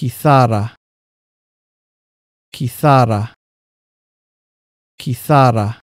Kizara, Kizara, Kizara.